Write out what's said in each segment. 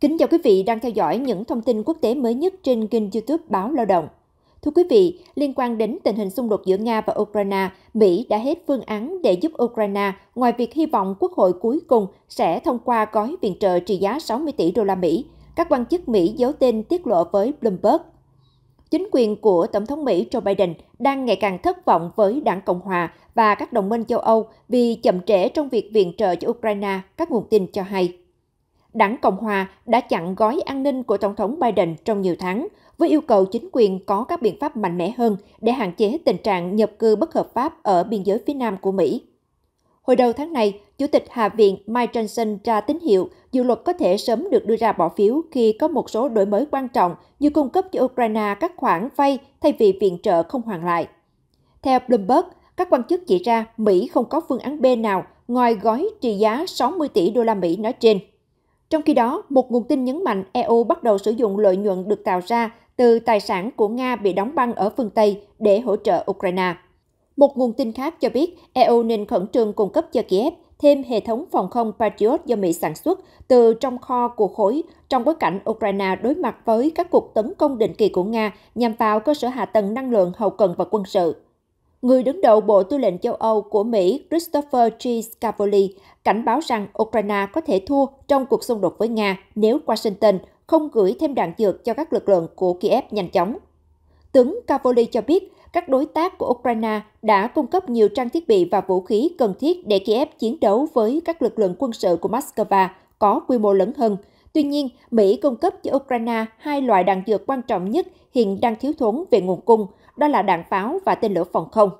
Kính chào quý vị đang theo dõi những thông tin quốc tế mới nhất trên kênh YouTube Báo Lao động. Thưa quý vị, liên quan đến tình hình xung đột giữa Nga và Ukraine, Mỹ đã hết phương án để giúp Ukraine ngoài việc hy vọng Quốc hội cuối cùng sẽ thông qua gói viện trợ trị giá 60 tỷ đô la Mỹ. Các quan chức Mỹ giấu tên tiết lộ với Bloomberg. Chính quyền của Tổng thống Mỹ Joe Biden đang ngày càng thất vọng với Đảng Cộng Hòa và các đồng minh châu Âu vì chậm trễ trong việc viện trợ cho Ukraine, các nguồn tin cho hay. Đảng Cộng hòa đã chặn gói an ninh của Tổng thống Biden trong nhiều tháng, với yêu cầu chính quyền có các biện pháp mạnh mẽ hơn để hạn chế tình trạng nhập cư bất hợp pháp ở biên giới phía nam của Mỹ. Hồi đầu tháng này, Chủ tịch Hạ viện Mike Johnson ra tín hiệu dự luật có thể sớm được đưa ra bỏ phiếu khi có một số đổi mới quan trọng như cung cấp cho Ukraine các khoản vay thay vì viện trợ không hoàn lại. Theo Bloomberg, các quan chức chỉ ra Mỹ không có phương án B nào ngoài gói trị giá 60 tỷ đô la Mỹ nói trên. Trong khi đó, một nguồn tin nhấn mạnh EU bắt đầu sử dụng lợi nhuận được tạo ra từ tài sản của Nga bị đóng băng ở phương Tây để hỗ trợ Ukraine. Một nguồn tin khác cho biết EU nên khẩn trương cung cấp cho Kiev thêm hệ thống phòng không Patriot do Mỹ sản xuất từ trong kho của khối trong bối cảnh Ukraine đối mặt với các cuộc tấn công định kỳ của Nga nhằm vào cơ sở hạ tầng năng lượng hậu cần và quân sự. Người đứng đầu Bộ Tư lệnh châu Âu của Mỹ Christopher G. Scavoli cảnh báo rằng Ukraine có thể thua trong cuộc xung đột với Nga nếu Washington không gửi thêm đạn dược cho các lực lượng của Kiev nhanh chóng. Tướng Cavoli cho biết, các đối tác của Ukraine đã cung cấp nhiều trang thiết bị và vũ khí cần thiết để Kiev chiến đấu với các lực lượng quân sự của Moscow có quy mô lớn hơn. Tuy nhiên, Mỹ cung cấp cho Ukraine hai loại đạn dược quan trọng nhất hiện đang thiếu thốn về nguồn cung, đó là đạn pháo và tên lửa phòng không.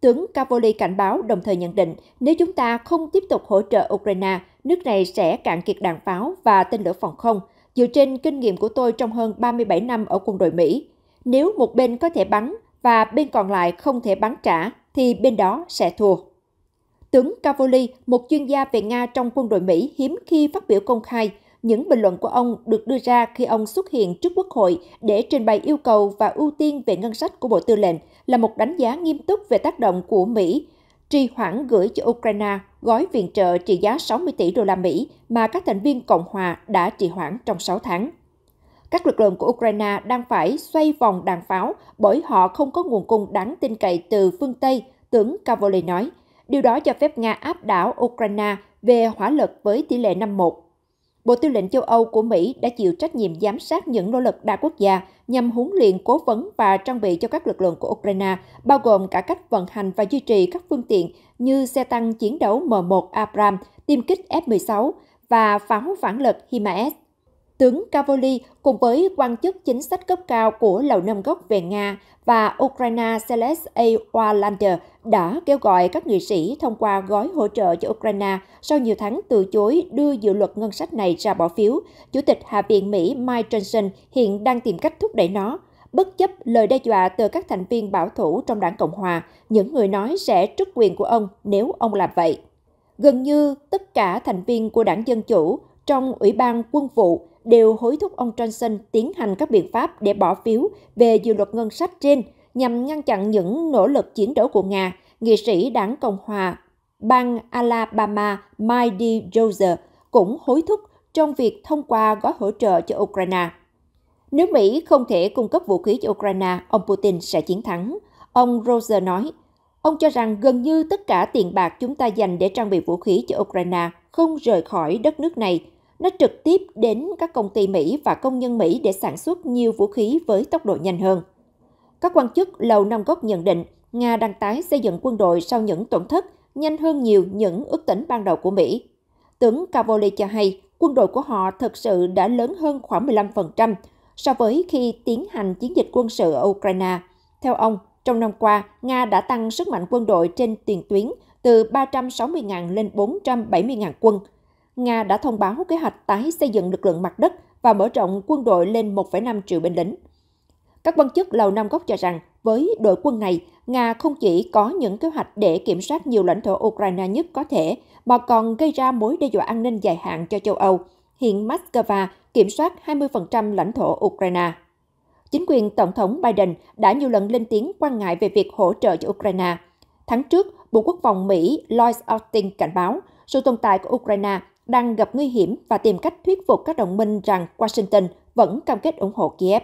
Tướng Cavoli cảnh báo đồng thời nhận định nếu chúng ta không tiếp tục hỗ trợ Ukraine, nước này sẽ cạn kiệt đạn pháo và tên lửa phòng không, dựa trên kinh nghiệm của tôi trong hơn 37 năm ở quân đội Mỹ. Nếu một bên có thể bắn và bên còn lại không thể bắn trả, thì bên đó sẽ thua. Tướng Cavoli, một chuyên gia về Nga trong quân đội Mỹ hiếm khi phát biểu công khai – những bình luận của ông được đưa ra khi ông xuất hiện trước Quốc hội để trình bày yêu cầu và ưu tiên về ngân sách của Bộ Tư lệnh là một đánh giá nghiêm túc về tác động của Mỹ trì hoãn gửi cho Ukraine gói viện trợ trị giá 60 tỷ đô la Mỹ mà các thành viên Cộng hòa đã trì hoãn trong 6 tháng. Các lực lượng của Ukraine đang phải xoay vòng đàn pháo bởi họ không có nguồn cung đáng tin cậy từ phương Tây, tướng Cavoli nói. Điều đó cho phép Nga áp đảo Ukraine về hỏa lực với tỷ lệ 51 Bộ Tư lệnh châu Âu của Mỹ đã chịu trách nhiệm giám sát những nỗ lực đa quốc gia nhằm huấn luyện cố vấn và trang bị cho các lực lượng của Ukraine, bao gồm cả cách vận hành và duy trì các phương tiện như xe tăng chiến đấu M1 Abrams, tiêm kích F-16 và pháo phản lực HIMARS. Tướng Cavoli cùng với quan chức chính sách cấp cao của Lầu Năm Góc về Nga và Ukraine Celeste A. Walander đã kêu gọi các nghị sĩ thông qua gói hỗ trợ cho Ukraine sau nhiều tháng từ chối đưa dự luật ngân sách này ra bỏ phiếu. Chủ tịch Hạ viện Mỹ Mike Johnson hiện đang tìm cách thúc đẩy nó, bất chấp lời đe dọa từ các thành viên bảo thủ trong đảng Cộng Hòa, những người nói sẽ trút quyền của ông nếu ông làm vậy. Gần như tất cả thành viên của đảng Dân Chủ trong Ủy ban Quân vụ đều hối thúc ông Johnson tiến hành các biện pháp để bỏ phiếu về dự luật ngân sách trên nhằm ngăn chặn những nỗ lực chiến đấu của Nga, nghị sĩ đảng Cộng hòa bang Alabama Mike DeRosa cũng hối thúc trong việc thông qua gói hỗ trợ cho Ukraine. Nếu Mỹ không thể cung cấp vũ khí cho Ukraine, ông Putin sẽ chiến thắng. Ông Rosa nói, ông cho rằng gần như tất cả tiền bạc chúng ta dành để trang bị vũ khí cho Ukraine không rời khỏi đất nước này nó trực tiếp đến các công ty Mỹ và công nhân Mỹ để sản xuất nhiều vũ khí với tốc độ nhanh hơn. Các quan chức Lầu Năm Góc nhận định Nga đang tái xây dựng quân đội sau những tổn thất nhanh hơn nhiều những ước tính ban đầu của Mỹ. Tướng Cavoli cho hay quân đội của họ thực sự đã lớn hơn khoảng 15% so với khi tiến hành chiến dịch quân sự ở Ukraine. Theo ông, trong năm qua, Nga đã tăng sức mạnh quân đội trên tiền tuyến từ 360.000 lên 470.000 quân – Nga đã thông báo kế hoạch tái xây dựng lực lượng mặt đất và mở rộng quân đội lên 1,5 triệu binh lính. Các quan chức Lầu Năm Góc cho rằng, với đội quân này, Nga không chỉ có những kế hoạch để kiểm soát nhiều lãnh thổ Ukraine nhất có thể, mà còn gây ra mối đe dọa an ninh dài hạn cho châu Âu. Hiện Moscow kiểm soát 20% lãnh thổ Ukraine. Chính quyền Tổng thống Biden đã nhiều lần lên tiếng quan ngại về việc hỗ trợ cho Ukraine. Tháng trước, Bộ Quốc phòng Mỹ Lloyd Austin cảnh báo sự tồn tại của Ukraine đang gặp nguy hiểm và tìm cách thuyết phục các đồng minh rằng Washington vẫn cam kết ủng hộ Kiev.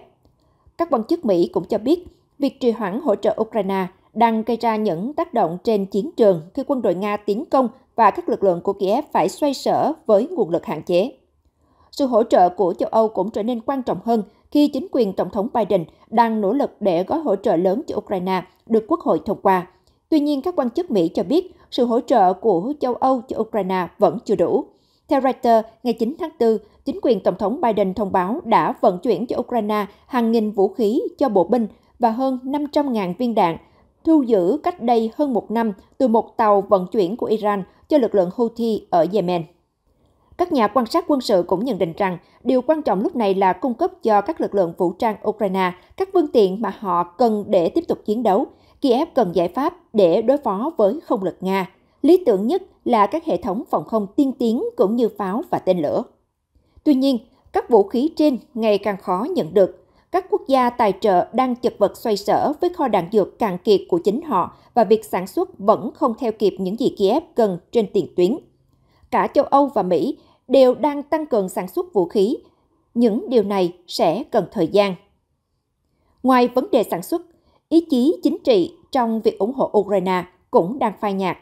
Các quan chức Mỹ cũng cho biết, việc trì hoãn hỗ trợ Ukraine đang gây ra những tác động trên chiến trường khi quân đội Nga tiến công và các lực lượng của Kiev phải xoay sở với nguồn lực hạn chế. Sự hỗ trợ của châu Âu cũng trở nên quan trọng hơn khi chính quyền Tổng thống Biden đang nỗ lực để gói hỗ trợ lớn cho Ukraine được Quốc hội thông qua. Tuy nhiên, các quan chức Mỹ cho biết sự hỗ trợ của châu Âu cho Ukraine vẫn chưa đủ. Theo Reuters, ngày 9 tháng 4, chính quyền Tổng thống Biden thông báo đã vận chuyển cho Ukraine hàng nghìn vũ khí cho bộ binh và hơn 500.000 viên đạn, thu giữ cách đây hơn một năm từ một tàu vận chuyển của Iran cho lực lượng Houthi ở Yemen. Các nhà quan sát quân sự cũng nhận định rằng điều quan trọng lúc này là cung cấp cho các lực lượng vũ trang Ukraine các phương tiện mà họ cần để tiếp tục chiến đấu. Kiev cần giải pháp để đối phó với không lực Nga lý tưởng nhất là các hệ thống phòng không tiên tiến cũng như pháo và tên lửa. Tuy nhiên, các vũ khí trên ngày càng khó nhận được. Các quốc gia tài trợ đang chật vật xoay sở với kho đạn dược cạn kiệt của chính họ và việc sản xuất vẫn không theo kịp những gì Kiev cần trên tiền tuyến. Cả châu Âu và Mỹ đều đang tăng cường sản xuất vũ khí. Những điều này sẽ cần thời gian. Ngoài vấn đề sản xuất, ý chí chính trị trong việc ủng hộ Ukraine cũng đang phai nhạt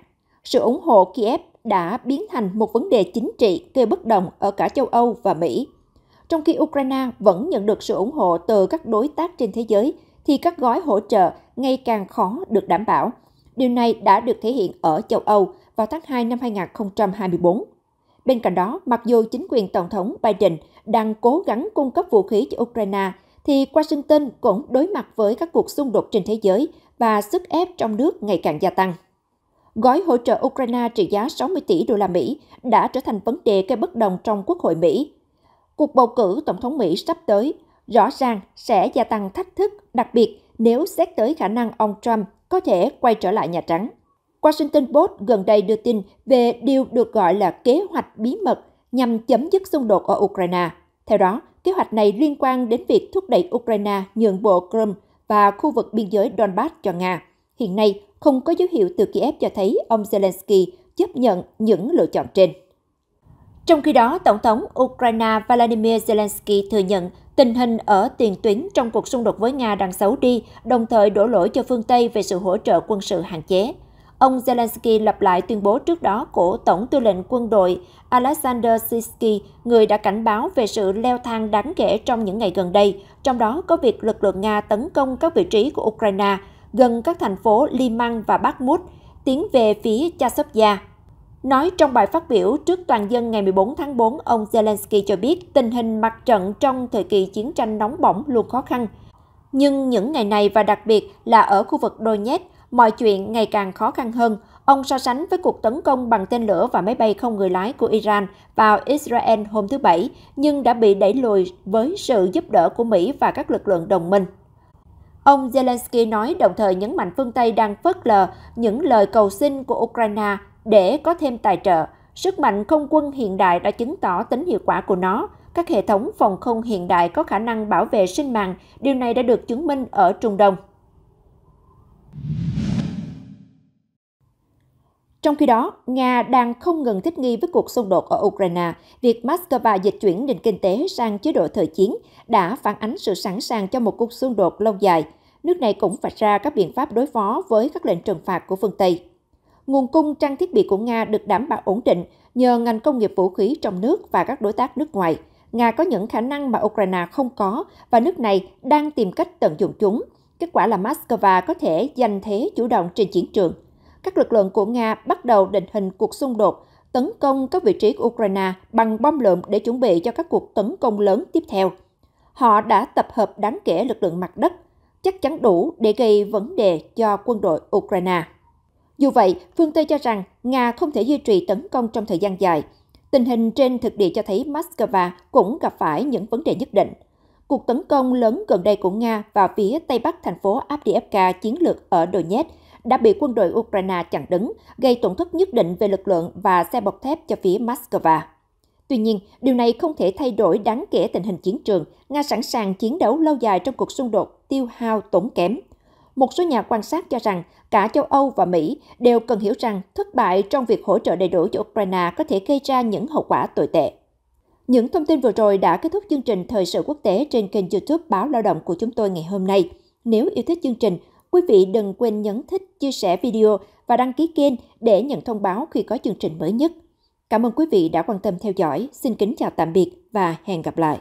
sự ủng hộ Kiev đã biến thành một vấn đề chính trị gây bất đồng ở cả châu Âu và Mỹ. Trong khi Ukraine vẫn nhận được sự ủng hộ từ các đối tác trên thế giới, thì các gói hỗ trợ ngày càng khó được đảm bảo. Điều này đã được thể hiện ở châu Âu vào tháng 2 năm 2024. Bên cạnh đó, mặc dù chính quyền Tổng thống Biden đang cố gắng cung cấp vũ khí cho Ukraine, thì Washington cũng đối mặt với các cuộc xung đột trên thế giới và sức ép trong nước ngày càng gia tăng gói hỗ trợ Ukraine trị giá 60 tỷ đô la Mỹ đã trở thành vấn đề gây bất đồng trong Quốc hội Mỹ. Cuộc bầu cử Tổng thống Mỹ sắp tới rõ ràng sẽ gia tăng thách thức, đặc biệt nếu xét tới khả năng ông Trump có thể quay trở lại Nhà Trắng. Washington Post gần đây đưa tin về điều được gọi là kế hoạch bí mật nhằm chấm dứt xung đột ở Ukraine. Theo đó, kế hoạch này liên quan đến việc thúc đẩy Ukraine nhượng bộ Crimea và khu vực biên giới Donbass cho Nga. Hiện nay, không có dấu hiệu từ Kiev cho thấy ông Zelensky chấp nhận những lựa chọn trên. Trong khi đó, Tổng thống Ukraine Vladimir Zelensky thừa nhận tình hình ở tiền tuyến trong cuộc xung đột với Nga đang xấu đi, đồng thời đổ lỗi cho phương Tây về sự hỗ trợ quân sự hạn chế. Ông Zelensky lặp lại tuyên bố trước đó của Tổng tư lệnh quân đội Alexander Sisky, người đã cảnh báo về sự leo thang đáng kể trong những ngày gần đây, trong đó có việc lực lượng Nga tấn công các vị trí của Ukraine, gần các thành phố Liman và Bakhmut, tiến về phía Chasovia. Nói trong bài phát biểu trước toàn dân ngày 14 tháng 4, ông Zelensky cho biết tình hình mặt trận trong thời kỳ chiến tranh nóng bỏng luôn khó khăn. Nhưng những ngày này và đặc biệt là ở khu vực Donetsk, mọi chuyện ngày càng khó khăn hơn. Ông so sánh với cuộc tấn công bằng tên lửa và máy bay không người lái của Iran vào Israel hôm thứ Bảy, nhưng đã bị đẩy lùi với sự giúp đỡ của Mỹ và các lực lượng đồng minh. Ông Zelensky nói đồng thời nhấn mạnh phương Tây đang phớt lờ những lời cầu xin của Ukraine để có thêm tài trợ. Sức mạnh không quân hiện đại đã chứng tỏ tính hiệu quả của nó. Các hệ thống phòng không hiện đại có khả năng bảo vệ sinh mạng, điều này đã được chứng minh ở Trung Đông. Trong khi đó, Nga đang không ngừng thích nghi với cuộc xung đột ở Ukraine. Việc Moscow dịch chuyển nền kinh tế sang chế độ thời chiến đã phản ánh sự sẵn sàng cho một cuộc xung đột lâu dài – nước này cũng vạch ra các biện pháp đối phó với các lệnh trừng phạt của phương Tây. Nguồn cung trang thiết bị của Nga được đảm bảo ổn định nhờ ngành công nghiệp vũ khí trong nước và các đối tác nước ngoài. Nga có những khả năng mà Ukraine không có và nước này đang tìm cách tận dụng chúng. Kết quả là Moscow có thể giành thế chủ động trên chiến trường. Các lực lượng của Nga bắt đầu định hình cuộc xung đột, tấn công các vị trí của Ukraine bằng bom lượm để chuẩn bị cho các cuộc tấn công lớn tiếp theo. Họ đã tập hợp đáng kể lực lượng mặt đất, chắc chắn đủ để gây vấn đề cho quân đội Ukraine. Dù vậy, phương Tây cho rằng Nga không thể duy trì tấn công trong thời gian dài. Tình hình trên thực địa cho thấy Moscow cũng gặp phải những vấn đề nhất định. Cuộc tấn công lớn gần đây của Nga vào phía tây bắc thành phố Avdiivka chiến lược ở Donetsk đã bị quân đội Ukraine chặn đứng, gây tổn thất nhất định về lực lượng và xe bọc thép cho phía Moscow. Tuy nhiên, điều này không thể thay đổi đáng kể tình hình chiến trường. Nga sẵn sàng chiến đấu lâu dài trong cuộc xung đột tiêu hao tổn kém. Một số nhà quan sát cho rằng cả châu Âu và Mỹ đều cần hiểu rằng thất bại trong việc hỗ trợ đầy đủ cho Ukraine có thể gây ra những hậu quả tồi tệ. Những thông tin vừa rồi đã kết thúc chương trình Thời sự quốc tế trên kênh youtube Báo Lao động của chúng tôi ngày hôm nay. Nếu yêu thích chương trình, quý vị đừng quên nhấn thích, chia sẻ video và đăng ký kênh để nhận thông báo khi có chương trình mới nhất. Cảm ơn quý vị đã quan tâm theo dõi. Xin kính chào tạm biệt và hẹn gặp lại.